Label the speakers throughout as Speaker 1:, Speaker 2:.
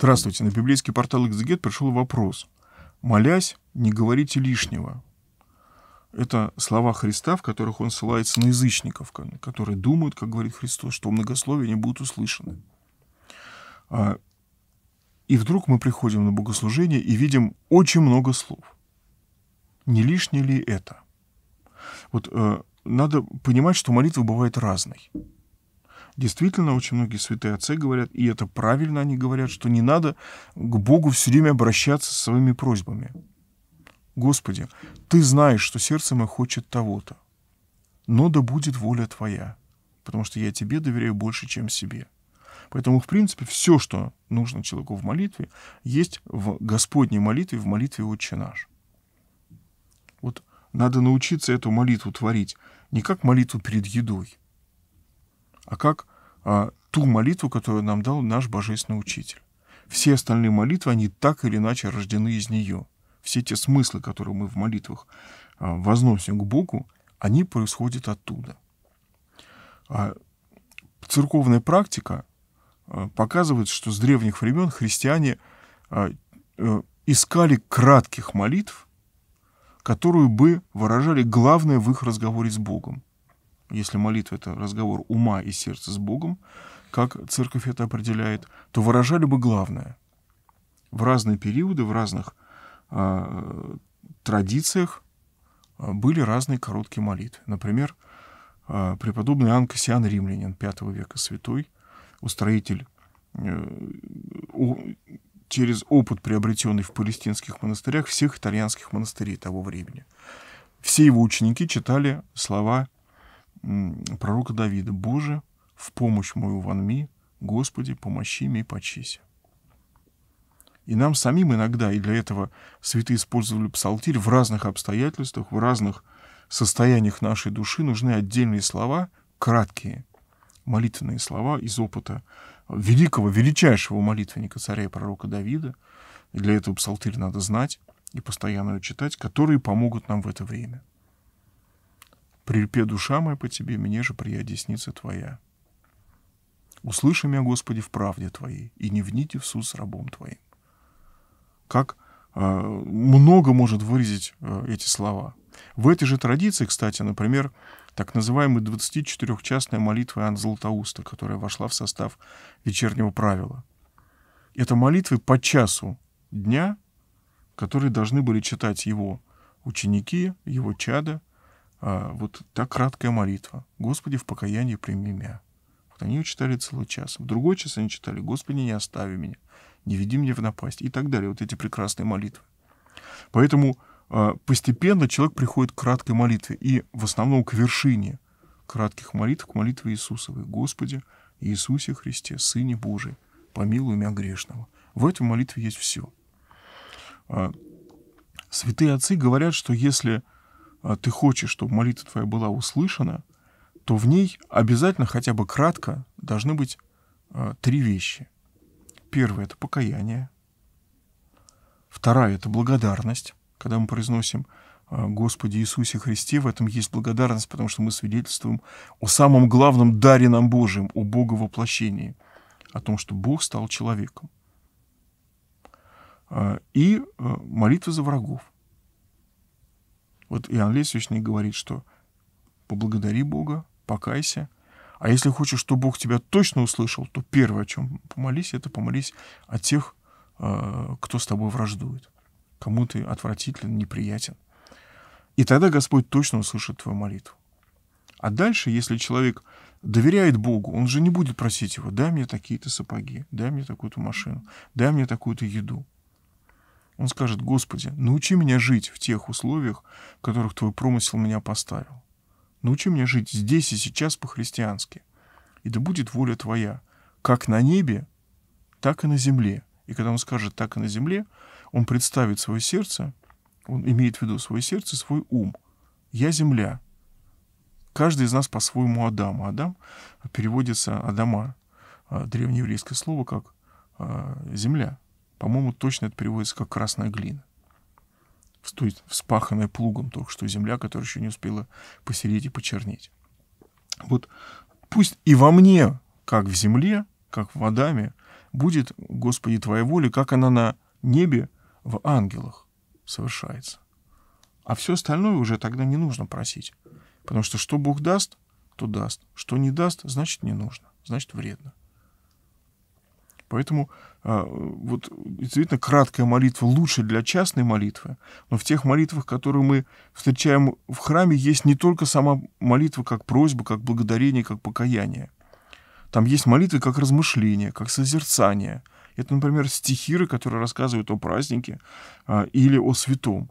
Speaker 1: Здравствуйте. На библейский портал «Экзегет» пришел вопрос. «Молясь, не говорите лишнего». Это слова Христа, в которых он ссылается на язычников, которые думают, как говорит Христос, что многословие не будут услышаны. А, и вдруг мы приходим на богослужение и видим очень много слов. Не лишнее ли это? Вот э, надо понимать, что молитва бывает разной действительно очень многие святые отцы говорят, и это правильно они говорят, что не надо к Богу все время обращаться со своими просьбами. Господи, Ты знаешь, что сердце мое хочет того-то, но да будет воля Твоя, потому что я Тебе доверяю больше, чем себе. Поэтому, в принципе, все, что нужно человеку в молитве, есть в Господней молитве, в молитве «Отче наш». Вот надо научиться эту молитву творить не как молитву перед едой, а как а, ту молитву, которую нам дал наш Божественный Учитель. Все остальные молитвы, они так или иначе рождены из нее. Все те смыслы, которые мы в молитвах а, возносим к Богу, они происходят оттуда. А, церковная практика показывает, что с древних времен христиане э, искали кратких молитв, которые бы выражали главное в их разговоре с Богом если молитва — это разговор ума и сердца с Богом, как церковь это определяет, то выражали бы главное. В разные периоды, в разных э, традициях а, были разные короткие молитвы. Например, э, преподобный Иоанн Кассиан Римлянин, V века святой, устроитель о, э, через опыт, приобретенный в палестинских монастырях, всех итальянских монастырей того времени. Все его ученики читали слова пророка Давида. «Боже, в помощь мою ванми, Господи, помощи ми почися». И нам самим иногда, и для этого святые использовали псалтирь, в разных обстоятельствах, в разных состояниях нашей души нужны отдельные слова, краткие, молитвенные слова из опыта великого, величайшего молитвенника царя и пророка Давида. И для этого псалтирь надо знать и постоянно ее читать, которые помогут нам в это время. «Прильпе душа моя по тебе, мне же прия десница твоя». «Услыши меня, Господи, в правде твоей, и не вните в суд с рабом твоим». Как э, много может выразить э, эти слова. В этой же традиции, кстати, например, так называемая 24-частная молитва Иоанна Златоуста, которая вошла в состав вечернего правила. Это молитвы по часу дня, которые должны были читать его ученики, его чада, а, вот та краткая молитва. «Господи, в покаянии прими меня». Вот они ее читали целый час. В другой час они читали «Господи, не остави меня, не веди меня в напасть» и так далее. Вот эти прекрасные молитвы. Поэтому а, постепенно человек приходит к краткой молитве и в основном к вершине кратких молитв, к молитве Иисусовой. «Господи, Иисусе Христе, Сыне Божий, помилуй меня грешного». В этой молитве есть все. А, святые отцы говорят, что если «А ты хочешь, чтобы молитва твоя была услышана, то в ней обязательно хотя бы кратко должны быть а, три вещи. Первое — это покаяние. Вторая — это благодарность, когда мы произносим а, Господи Иисусе Христе, в этом есть благодарность, потому что мы свидетельствуем о самом главном даре нам Божьем, о Бога воплощении, о том, что Бог стал человеком. И молитва за врагов. Вот Иоанн Лесвичный говорит, что поблагодари Бога, покайся. А если хочешь, что Бог тебя точно услышал, то первое, о чем помолись, это помолись о тех, э, кто с тобой враждует, кому ты отвратителен, неприятен. И тогда Господь точно услышит твою молитву. А дальше, если человек доверяет Богу, он же не будет просить его, дай мне такие-то сапоги, дай мне такую-то машину, дай мне такую-то еду. Он скажет, «Господи, научи меня жить в тех условиях, в которых Твой промысел меня поставил. Научи меня жить здесь и сейчас по-христиански. И да будет воля Твоя, как на небе, так и на земле». И когда он скажет «так и на земле», он представит свое сердце, он имеет в виду свое сердце, свой ум. «Я земля». Каждый из нас по-своему Адам. А Адам переводится Адама, а, древнееврейское слово, как а, земля. По-моему, точно это переводится как красная глина. стоит есть вспаханная плугом только что земля, которая еще не успела посереть и почернеть. Вот пусть и во мне, как в земле, как в Адаме, будет, Господи, Твоя воля, как она на небе в ангелах совершается. А все остальное уже тогда не нужно просить. Потому что что Бог даст, то даст. Что не даст, значит не нужно, значит вредно. Поэтому а, вот действительно краткая молитва лучше для частной молитвы, но в тех молитвах, которые мы встречаем в храме, есть не только сама молитва как просьба, как благодарение, как покаяние. Там есть молитвы как размышления, как созерцание. Это, например, стихиры, которые рассказывают о празднике а, или о святом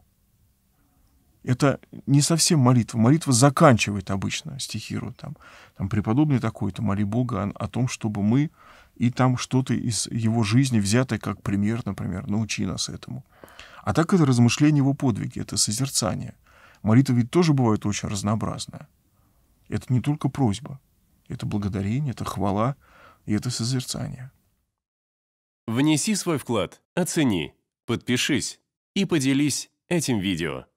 Speaker 1: это не совсем молитва. Молитва заканчивает обычно стихиру. Там, там преподобный такой-то, моли Бога о, о том, чтобы мы, и там что-то из его жизни взятое как пример, например, научи нас этому. А так это размышление его подвиги, это созерцание. Молитва ведь тоже бывает очень разнообразная. Это не только просьба, это благодарение, это хвала и это созерцание. Внеси свой вклад, оцени, подпишись и поделись этим видео.